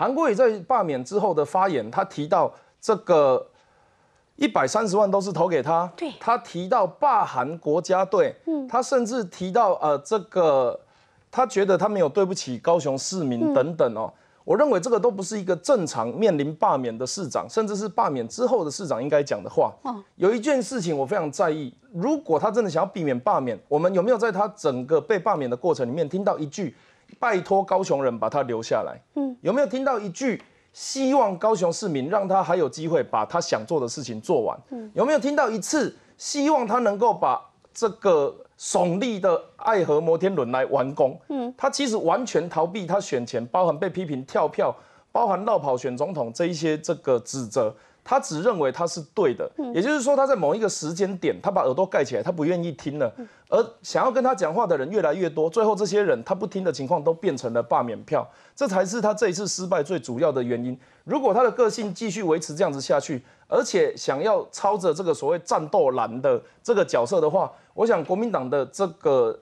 韩国瑜在罢免之后的发言，他提到这个一百三十万都是投给他，他提到罢韩国家队，他甚至提到呃，这个他觉得他没有对不起高雄市民等等哦。我认为这个都不是一个正常面临罢免的市长，甚至是罢免之后的市长应该讲的话。有一件事情我非常在意，如果他真的想要避免罢免，我们有没有在他整个被罢免的过程里面听到一句拜托高雄人把他留下来？有没有听到一句希望高雄市民让他还有机会把他想做的事情做完？有没有听到一次希望他能够把这个耸立的爱河摩天轮来完工？嗯，他其实完全逃避他选前包含被批评跳票、包含绕跑选总统这一些这个指责。他只认为他是对的，也就是说，他在某一个时间点，他把耳朵盖起来，他不愿意听了，而想要跟他讲话的人越来越多，最后这些人他不听的情况都变成了罢免票，这才是他这一次失败最主要的原因。如果他的个性继续维持这样子下去，而且想要操着这个所谓战斗蓝的这个角色的话，我想国民党的这个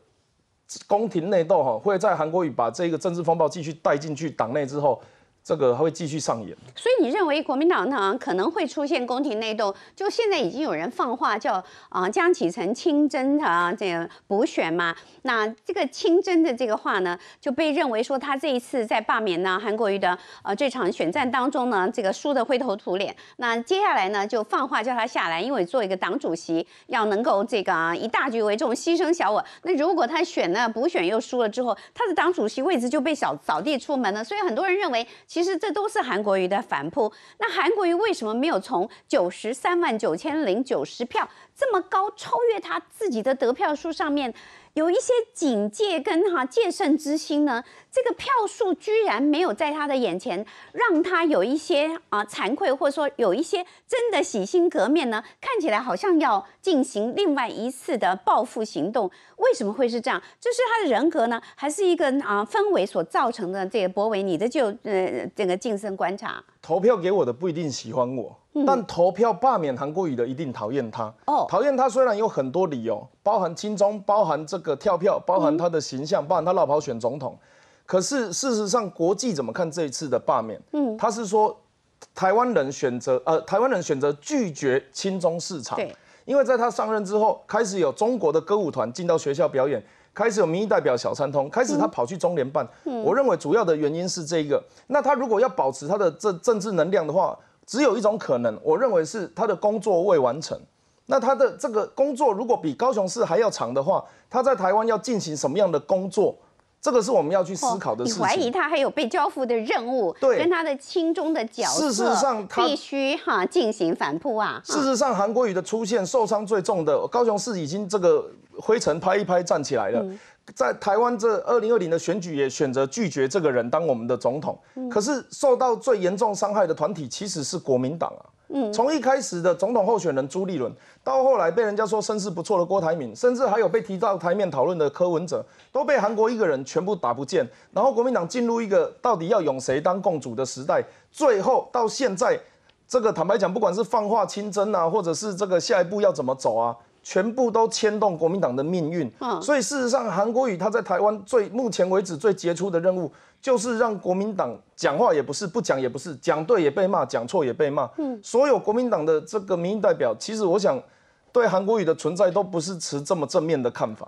宫廷内斗哈，会在韩国瑜把这个政治风暴继续带进去党内之后。这个还会继续上演，所以你认为国民党呢可能会出现宫廷内斗？就现在已经有人放话叫啊江启臣清真他啊这个补选嘛？那这个清真的这个话呢就被认为说他这一次在罢免呢韩国瑜的呃这场选战当中呢这个输得灰头土脸，那接下来呢就放话叫他下来，因为做一个党主席要能够这个以大局为重，牺牲小我。那如果他选呢补选又输了之后，他的党主席位置就被扫扫地出门了。所以很多人认为。其实这都是韩国瑜的反扑。那韩国瑜为什么没有从九十三万九千零九十票这么高超越他自己的得票数上面？有一些警戒跟哈戒慎之心呢，这个票数居然没有在他的眼前，让他有一些啊惭愧，或者说有一些真的洗心革面呢，看起来好像要进行另外一次的报复行动。为什么会是这样？这是他的人格呢，还是一个啊氛围所造成的？这个伯伟，你的就呃这个近身观察，投票给我的不一定喜欢我。但投票罢免韩国瑜的一定讨厌他，讨厌他虽然有很多理由，包含亲中，包含这个跳票，包含他的形象，包含他老跑选总统。可是事实上，国际怎么看这一次的罢免？嗯，他是说台湾人选择，呃，台湾人选择拒绝亲中市场，因为在他上任之后，开始有中国的歌舞团进到学校表演，开始有民意代表小三通，开始他跑去中联办。我认为主要的原因是这个。那他如果要保持他的政政治能量的话。只有一种可能，我认为是他的工作未完成。那他的这个工作如果比高雄市还要长的话，他在台湾要进行什么样的工作？这个是我们要去思考的事情。你怀疑他还有被交付的任务？对，跟他的心中的角色，事实上他，必须哈进行反扑啊。事实上，韩国瑜的出现，受伤最重的高雄市已经这个灰尘拍一拍站起来了。在台湾这二零二零的选举也选择拒绝这个人当我们的总统，可是受到最严重伤害的团体其实是国民党啊。从一开始的总统候选人朱立伦，到后来被人家说身世不错的郭台铭，甚至还有被提到台面讨论的柯文哲，都被韩国一个人全部打不见。然后国民党进入一个到底要用谁当共主的时代，最后到现在，这个坦白讲，不管是放话清真啊，或者是这个下一步要怎么走啊。全部都牵动国民党的命运，所以事实上，韩国瑜他在台湾最目前为止最杰出的任务，就是让国民党讲话也不是，不讲也不是，讲对也被骂，讲错也被骂。所有国民党的这个民意代表，其实我想，对韩国语的存在都不是持这么正面的看法。